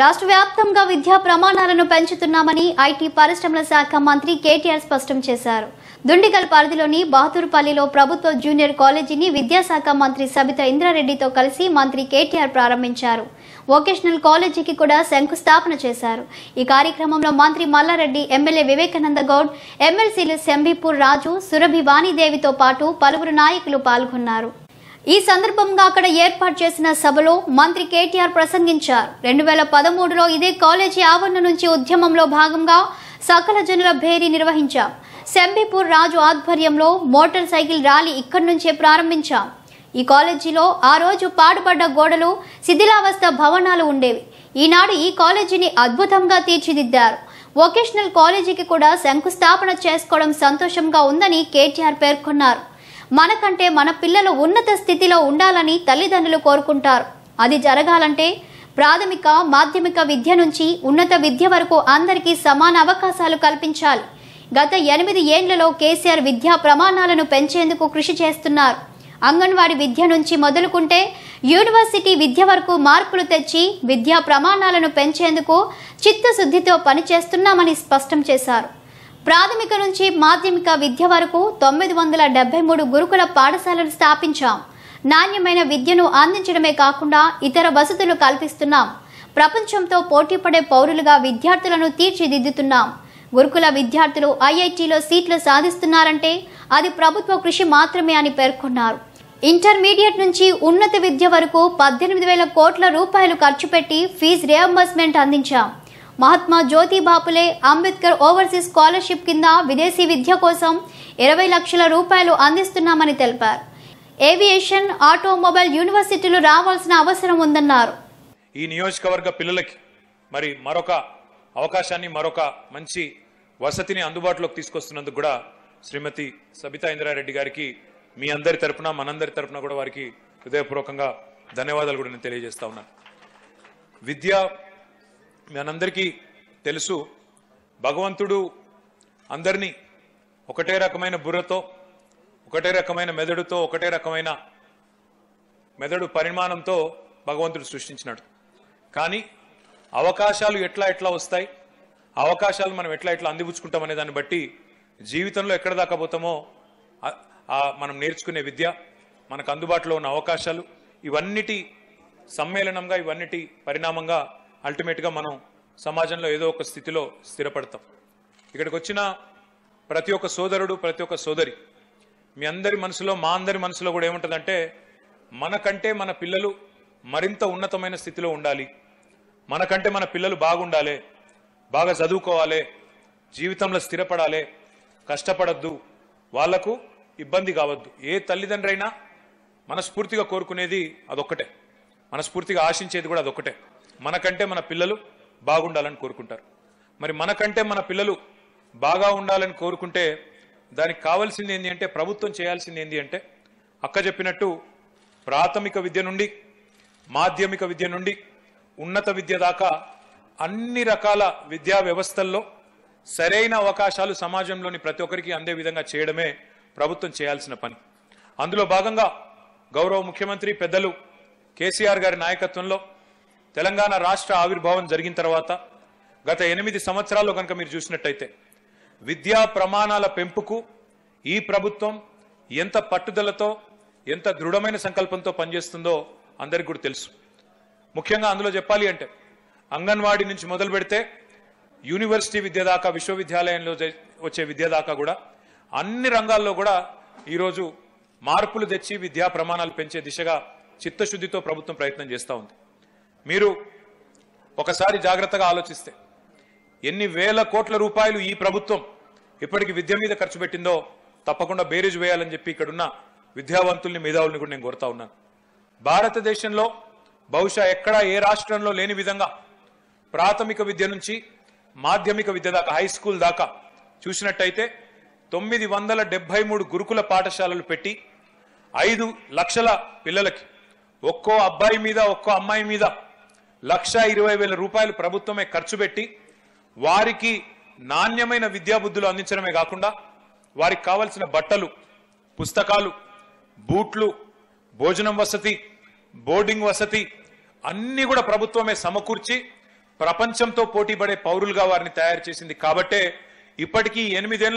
రాష్ట్ర వ్యాప్తంగా విద్యా ప్రమాణాలను పెంచుతున్నామని ఐటీ పరిశ్రమల శాఖ మంత్రి కేటీఆర్ స్పష్టం చేశారు దుండిగల్ పరిధిలోని బహదూర్పల్లిలో ప్రభుత్వ జూనియర్ కాలేజీని విద్యాశాఖ మంత్రి సబిత ఇంద్రారెడ్డితో కలిసి మంత్రి కేటీఆర్ ప్రారంభించారు వొకేషనల్ కాలేజీకి కూడా శంకుస్థాపన చేశారు ఈ కార్యక్రమంలో మంత్రి మల్లారెడ్డి ఎమ్మెల్యే వివేకానంద గౌడ్ ఎమ్మెల్సీలు శంభీపూర్ రాజు సురభి వాణిదేవితో పాటు పలువురు నాయకులు పాల్గొన్నారు ఈ సందర్భంగా అక్కడ ఏర్పాటు చేసిన సభలో మంత్రి కేటీఆర్ ప్రసంగించారు రెండు వేల పదమూడులో ఇదే కాలేజీ ఆవరణ నుంచి ఉద్యమంలో భాగంగా సకల జనుల భేరీ నిర్వహించాం శంబీపూర్ రాజు ఆధ్వర్యంలో మోటార్ సైకిల్ ర్యాలీ ఇక్కడి నుంచే ప్రారంభించాం ఈ కాలేజీలో ఆ రోజు పాడుపడ్డ గోడలు శిథిలావస్థ భవనాలు ఉండేవి ఈనాడు ఈ కాలేజీని అద్భుతంగా తీర్చిదిద్దారు వొకేషనల్ కాలేజీకి కూడా శంకుస్థాపన చేసుకోవడం సంతోషంగా ఉందని కేటీఆర్ పేర్కొన్నారు మనకంటే మన పిల్లలు ఉన్నత స్థితిలో ఉండాలని తల్లిదండ్రులు కోరుకుంటారు అది జరగాలంటే ప్రాథమిక మాధ్యమిక విద్య నుంచి ఉన్నత విద్య వరకు అందరికీ సమాన అవకాశాలు కల్పించాలి గత ఎనిమిది ఏండ్లలో కేసీఆర్ విద్యా ప్రమాణాలను పెంచేందుకు కృషి చేస్తున్నారు అంగన్వాడి విద్య నుంచి మొదలుకుంటే యూనివర్సిటీ విద్య వరకు మార్పులు తెచ్చి విద్యా ప్రమాణాలను పెంచేందుకు చిత్తశుద్ధితో పనిచేస్తున్నామని స్పష్టం చేశారు ప్రాథమిక నుంచి మాధ్యమిక విద్య వరకు తొమ్మిది వందల డెబ్బై మూడు గురుకుల పాఠశాలలు స్థాపించాం నాణ్యమైన విద్యను అందించడమే కాకుండా ఇతర వసతులు కల్పిస్తున్నాం ప్రపంచంతో పోటీపడే పౌరులుగా విద్యార్థులను తీర్చిదిద్దుతున్నాం గురుకుల విద్యార్థులు ఐఐటీలో సీట్లు సాధిస్తున్నారంటే అది ప్రభుత్వ కృషి మాత్రమే అని పేర్కొన్నారు ఇంటర్మీడియట్ నుంచి ఉన్నత విద్య వరకు పద్దెనిమిది వేల కోట్ల రూపాయలు ఖర్చు పెట్టి ఫీజు రియంబర్స్మెంట్ అందించాం మహాత్మా జ్యోతి బాపులే అంబేద్కర్ ఓవర్సీస్ స్కాలర్షిప్ కింద విదేశీ విద్య కోసం ఇరవై లక్షల రూపాయలు అందిస్తున్నామని తెలిపారు ఏవియేషన్ ఆటోమొబైల్ యూనివర్సిటీలు రావాల్సిన అవసరం ఉందన్నారు ఈ నియోజకవర్గ పిల్లలకి మరి మరొక అవకాశాన్ని మరొక మంచి వసతిని అందుబాటులోకి తీసుకొస్తున్నందుకు కూడా శ్రీమతి సబితా ఇంద్రారెడ్డి గారికి మీ అందరి తరఫున మనందరి తరఫున కూడా వారికి హృదయపూర్వకంగా ధన్యవాదాలు కూడా నేను తెలియజేస్తా ఉన్నాను విద్య మనందరికీ తెలుసు భగవంతుడు అందరినీ ఒకటే రకమైన బుర్రతో ఒకటే రకమైన మెదడుతో ఒకటే రకమైన మెదడు పరిమాణంతో భగవంతుడు సృష్టించినాడు కానీ అవకాశాలు ఎట్లా ఎట్లా వస్తాయి అవకాశాలు మనం ఎట్లా ఎట్లా అందిపుచ్చుకుంటాం అనే దాన్ని బట్టి జీవితంలో ఎక్కడ దాకా పోతామో మనం నేర్చుకునే విద్య మనకు అందుబాటులో ఉన్న అవకాశాలు ఇవన్నిటి సమ్మేళనంగా ఇవన్నిటి పరిణామంగా అల్టిమేట్గా మనం సమాజంలో ఏదో ఒక స్థితిలో స్థిరపడతాం ఇక్కడికి వచ్చిన ప్రతి ఒక్క సోదరుడు ప్రతి ఒక్క సోదరి మీ అందరి మనసులో మా అందరి మనసులో కూడా ఏముంటుందంటే మనకంటే మన పిల్లలు మరింత ఉన్నతమైన స్థితిలో ఉండాలి మనకంటే మన పిల్లలు బాగుండాలి బాగా చదువుకోవాలి జీవితంలో స్థిరపడాలి కష్టపడద్దు వాళ్లకు ఇబ్బంది కావద్దు ఏ తల్లిదండ్రైనా మనస్ఫూర్తిగా కోరుకునేది అదొక్కటే మనస్ఫూర్తిగా ఆశించేది కూడా అదొక్కటే మనకంటే మన పిల్లలు బాగుండాలని కోరుకుంటారు మరి మనకంటే మన పిల్లలు బాగా ఉండాలని కోరుకుంటే దానికి కావాల్సింది ఏంటి అంటే ప్రభుత్వం చేయాల్సింది ఏంటి అంటే అక్క చెప్పినట్టు ప్రాథమిక విద్య నుండి మాధ్యమిక విద్య నుండి ఉన్నత విద్య దాకా అన్ని రకాల విద్యా వ్యవస్థల్లో సరైన అవకాశాలు సమాజంలోని ప్రతి ఒక్కరికి అందే విధంగా చేయడమే ప్రభుత్వం చేయాల్సిన పని అందులో భాగంగా గౌరవ ముఖ్యమంత్రి పెద్దలు కేసీఆర్ గారి నాయకత్వంలో తెలంగాణ రాష్ట్ర ఆవిర్భావం జరిగిన తర్వాత గత ఎనిమిది సంవత్సరాల్లో కనుక మీరు చూసినట్టయితే విద్యా ప్రమాణాల పెంపుకు ఈ ప్రభుత్వం ఎంత పట్టుదలతో ఎంత దృఢమైన సంకల్పంతో పనిచేస్తుందో అందరికి కూడా తెలుసు ముఖ్యంగా అందులో చెప్పాలి అంటే అంగన్వాడీ నుంచి మొదలు పెడితే యూనివర్సిటీ విద్య దాకా విశ్వవిద్యాలయంలో వచ్చే విద్య దాకా కూడా అన్ని రంగాల్లో కూడా ఈరోజు మార్పులు తెచ్చి విద్యా ప్రమాణాలు పెంచే దిశగా చిత్తశుద్ధితో ప్రభుత్వం ప్రయత్నం చేస్తూ ఉంది మీరు ఒకసారి జాగ్రత్తగా ఆలోచిస్తే ఎన్ని వేల కోట్ల రూపాయలు ఈ ప్రభుత్వం ఇప్పటికి విద్య మీద ఖర్చు పెట్టిందో తప్పకుండా బేరేజ్ వేయాలని చెప్పి ఇక్కడున్న విద్యావంతుల్ని మేధావుల్ని కూడా నేను కోరుతా ఉన్నాను భారతదేశంలో బహుశా ఎక్కడా ఏ రాష్ట్రంలో లేని విధంగా ప్రాథమిక విద్య నుంచి మాధ్యమిక విద్య దాకా హై స్కూల్ దాకా చూసినట్టయితే తొమ్మిది వందల డెబ్బై మూడు గురుకుల పాఠశాలలు పెట్టి ఐదు లక్షల పిల్లలకి ఒక్కో అబ్బాయి మీద ఒక్కో అమ్మాయి మీద లక్ష ఇరవై వేల రూపాయలు ప్రభుత్వమే ఖర్చు పెట్టి వారికి నాణ్యమైన విద్యాబుద్ధులు అందించడమే కాకుండా వారికి కావలసిన బట్టలు పుస్తకాలు బూట్లు భోజనం వసతి బోర్డింగ్ వసతి అన్నీ కూడా ప్రభుత్వమే సమకూర్చి ప్రపంచంతో పోటీపడే పౌరులుగా వారిని తయారు చేసింది కాబట్టే ఇప్పటికీ ఎనిమిదేళ్ల